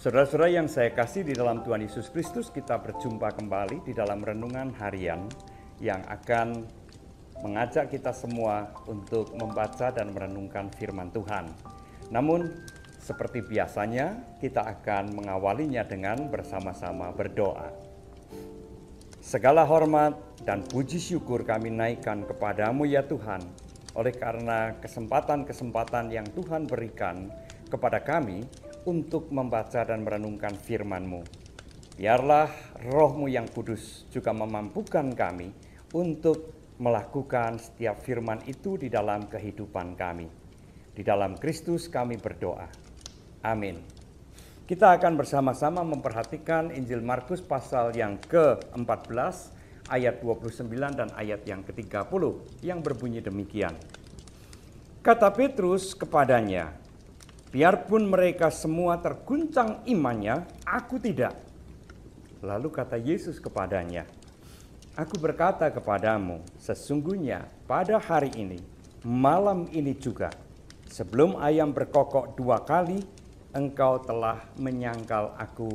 Saudara-saudara yang saya kasih di dalam Tuhan Yesus Kristus, kita berjumpa kembali di dalam renungan harian yang akan mengajak kita semua untuk membaca dan merenungkan firman Tuhan. Namun, seperti biasanya, kita akan mengawalinya dengan bersama-sama berdoa. Segala hormat dan puji syukur kami naikkan kepadamu ya Tuhan, oleh karena kesempatan-kesempatan yang Tuhan berikan kepada kami untuk membaca dan merenungkan firman-Mu. Biarlah rohmu yang kudus juga memampukan kami untuk melakukan setiap firman itu di dalam kehidupan kami. Di dalam Kristus kami berdoa. Amin. Kita akan bersama-sama memperhatikan Injil Markus pasal yang ke-14 ayat 29 dan ayat yang ke-30 yang berbunyi demikian. Kata Petrus kepadanya, biarpun mereka semua terguncang imannya, aku tidak. Lalu kata Yesus kepadanya, Aku berkata kepadamu, sesungguhnya pada hari ini, malam ini juga, sebelum ayam berkokok dua kali, engkau telah menyangkal aku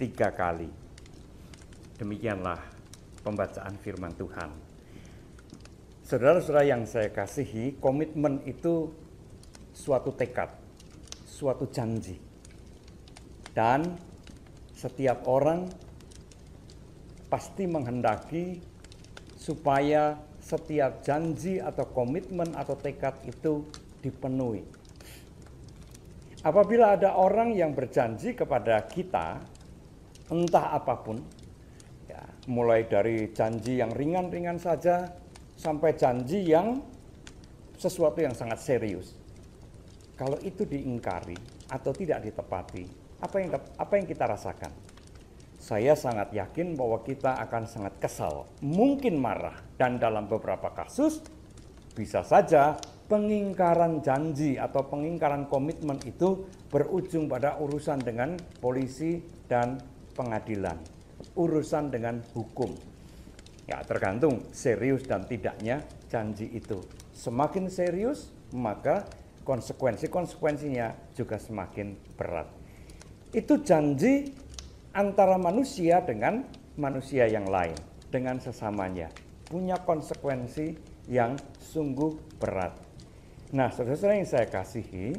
tiga kali. Demikianlah pembacaan firman Tuhan. Saudara-saudara yang saya kasihi, komitmen itu suatu tekad, suatu janji. Dan setiap orang pasti menghendaki supaya setiap janji atau komitmen atau tekad itu dipenuhi Apabila ada orang yang berjanji kepada kita, entah apapun, ya, mulai dari janji yang ringan-ringan saja sampai janji yang sesuatu yang sangat serius. Kalau itu diingkari atau tidak ditepati, apa yang apa yang kita rasakan? Saya sangat yakin bahwa kita akan sangat kesal, mungkin marah, dan dalam beberapa kasus bisa saja pengingkaran janji atau pengingkaran komitmen itu berujung pada urusan dengan polisi dan pengadilan, urusan dengan hukum. Ya, tergantung serius dan tidaknya janji itu. Semakin serius, maka konsekuensi-konsekuensinya juga semakin berat. Itu janji antara manusia dengan manusia yang lain, dengan sesamanya, punya konsekuensi yang sungguh berat. Nah, saudara-saudara yang saya kasihi,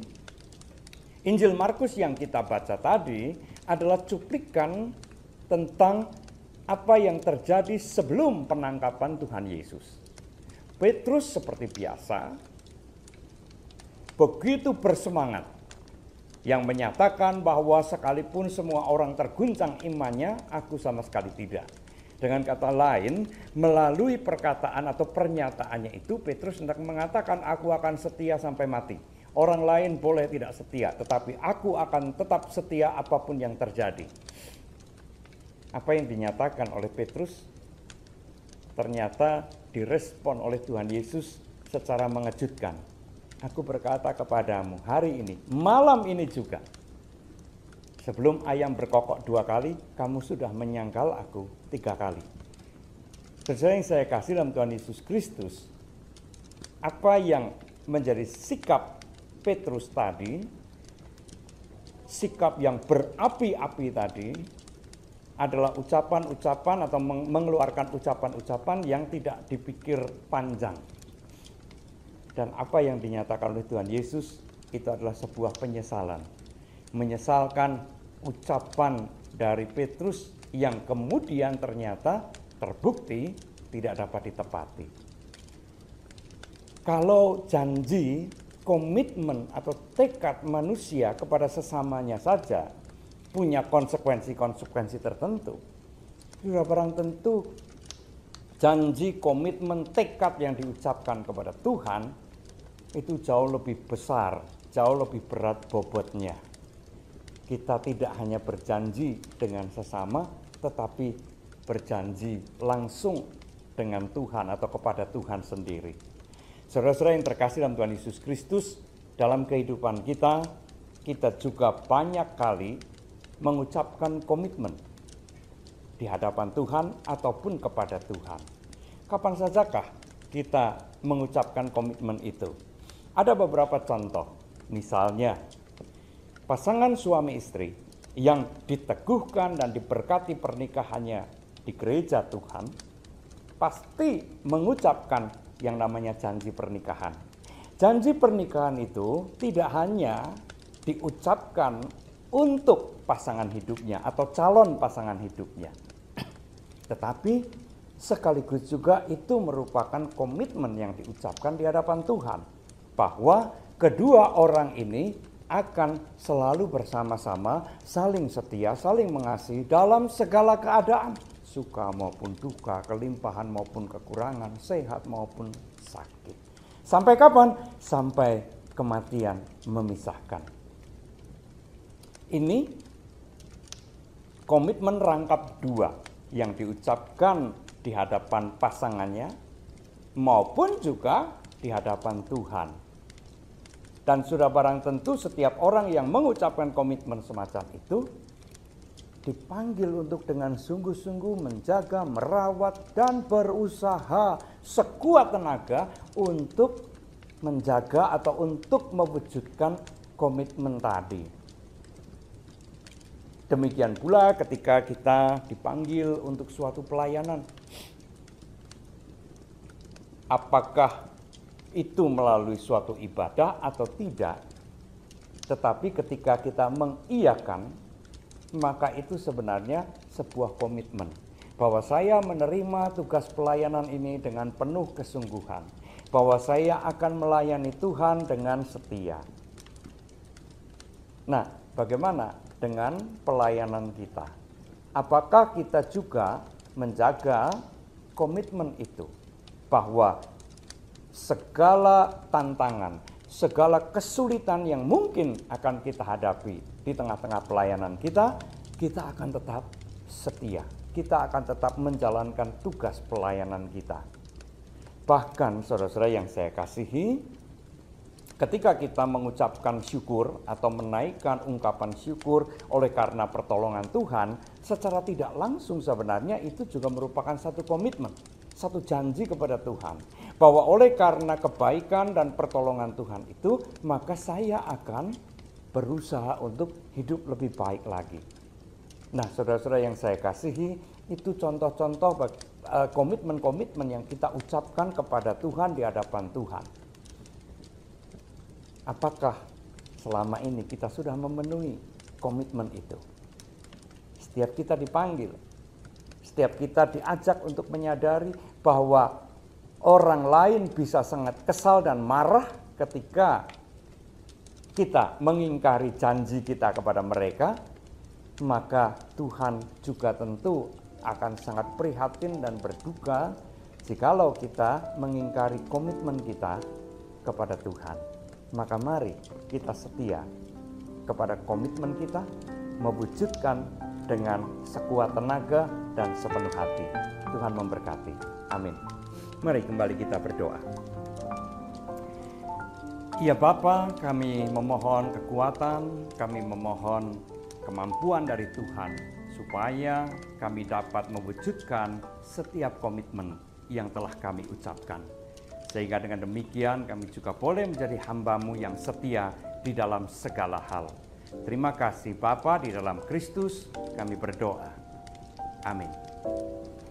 Injil Markus yang kita baca tadi adalah cuplikan tentang apa yang terjadi sebelum penangkapan Tuhan Yesus. Petrus seperti biasa begitu bersemangat yang menyatakan bahwa sekalipun semua orang terguncang imannya, aku sama sekali tidak. Dengan kata lain, melalui perkataan atau pernyataannya itu Petrus hendak mengatakan aku akan setia sampai mati. Orang lain boleh tidak setia, tetapi aku akan tetap setia apapun yang terjadi. Apa yang dinyatakan oleh Petrus ternyata direspon oleh Tuhan Yesus secara mengejutkan. Aku berkata kepadamu hari ini, malam ini juga. Sebelum ayam berkokok dua kali, kamu sudah menyangkal aku tiga kali. Kerja yang saya kasih dalam Tuhan Yesus Kristus, apa yang menjadi sikap Petrus tadi, sikap yang berapi-api tadi, adalah ucapan-ucapan atau mengeluarkan ucapan-ucapan yang tidak dipikir panjang. Dan apa yang dinyatakan oleh Tuhan Yesus itu adalah sebuah penyesalan. Menyesalkan ucapan dari Petrus yang kemudian ternyata terbukti tidak dapat ditepati. Kalau janji, komitmen atau tekad manusia kepada sesamanya saja punya konsekuensi-konsekuensi tertentu, sudah barang tentu janji, komitmen, tekad yang diucapkan kepada Tuhan itu jauh lebih besar, jauh lebih berat bobotnya. Kita tidak hanya berjanji dengan sesama, tetapi berjanji langsung dengan Tuhan atau kepada Tuhan sendiri. Saudara-saudara yang terkasih dalam Tuhan Yesus Kristus, dalam kehidupan kita, kita juga banyak kali mengucapkan komitmen di hadapan Tuhan ataupun kepada Tuhan. Kapan sajakah kita mengucapkan komitmen itu? Ada beberapa contoh, misalnya pasangan suami istri yang diteguhkan dan diberkati pernikahannya di gereja Tuhan pasti mengucapkan yang namanya janji pernikahan. Janji pernikahan itu tidak hanya diucapkan untuk pasangan hidupnya atau calon pasangan hidupnya. Tetapi sekaligus juga itu merupakan komitmen yang diucapkan di hadapan Tuhan bahwa kedua orang ini akan selalu bersama-sama saling setia, saling mengasihi dalam segala keadaan, suka maupun duka, kelimpahan maupun kekurangan, sehat maupun sakit. Sampai kapan? Sampai kematian memisahkan. Ini komitmen rangkap dua yang diucapkan di hadapan pasangannya maupun juga di hadapan Tuhan dan sudah barang tentu setiap orang yang mengucapkan komitmen semacam itu dipanggil untuk dengan sungguh-sungguh menjaga, merawat, dan berusaha sekuat tenaga untuk menjaga atau untuk mewujudkan komitmen tadi. Demikian pula ketika kita dipanggil untuk suatu pelayanan. Apakah itu melalui suatu ibadah atau tidak. Tetapi ketika kita mengiyakan, maka itu sebenarnya sebuah komitmen bahwa saya menerima tugas pelayanan ini dengan penuh kesungguhan, bahwa saya akan melayani Tuhan dengan setia. Nah, bagaimana dengan pelayanan kita? Apakah kita juga menjaga komitmen itu bahwa segala tantangan, segala kesulitan yang mungkin akan kita hadapi di tengah-tengah pelayanan kita, kita akan tetap setia. Kita akan tetap menjalankan tugas pelayanan kita. Bahkan saudara-saudara yang saya kasihi, ketika kita mengucapkan syukur atau menaikkan ungkapan syukur oleh karena pertolongan Tuhan, secara tidak langsung sebenarnya itu juga merupakan satu komitmen, satu janji kepada Tuhan bahwa oleh karena kebaikan dan pertolongan Tuhan itu, maka saya akan berusaha untuk hidup lebih baik lagi. Nah, saudara-saudara yang saya kasihi, itu contoh-contoh e, komitmen-komitmen yang kita ucapkan kepada Tuhan di hadapan Tuhan. Apakah selama ini kita sudah memenuhi komitmen itu? Setiap kita dipanggil, setiap kita diajak untuk menyadari bahwa Orang lain bisa sangat kesal dan marah ketika kita mengingkari janji kita kepada mereka, maka Tuhan juga tentu akan sangat prihatin dan berduka jikalau kita mengingkari komitmen kita kepada Tuhan. Maka mari kita setia kepada komitmen kita, mewujudkan dengan sekuat tenaga dan sepenuh hati. Tuhan memberkati. Amin. Mari kembali kita berdoa. Ya Bapa, kami memohon kekuatan, kami memohon kemampuan dari Tuhan supaya kami dapat mewujudkan setiap komitmen yang telah kami ucapkan. Sehingga dengan demikian kami juga boleh menjadi hambamu yang setia di dalam segala hal. Terima kasih Bapa di dalam Kristus kami berdoa. Amin.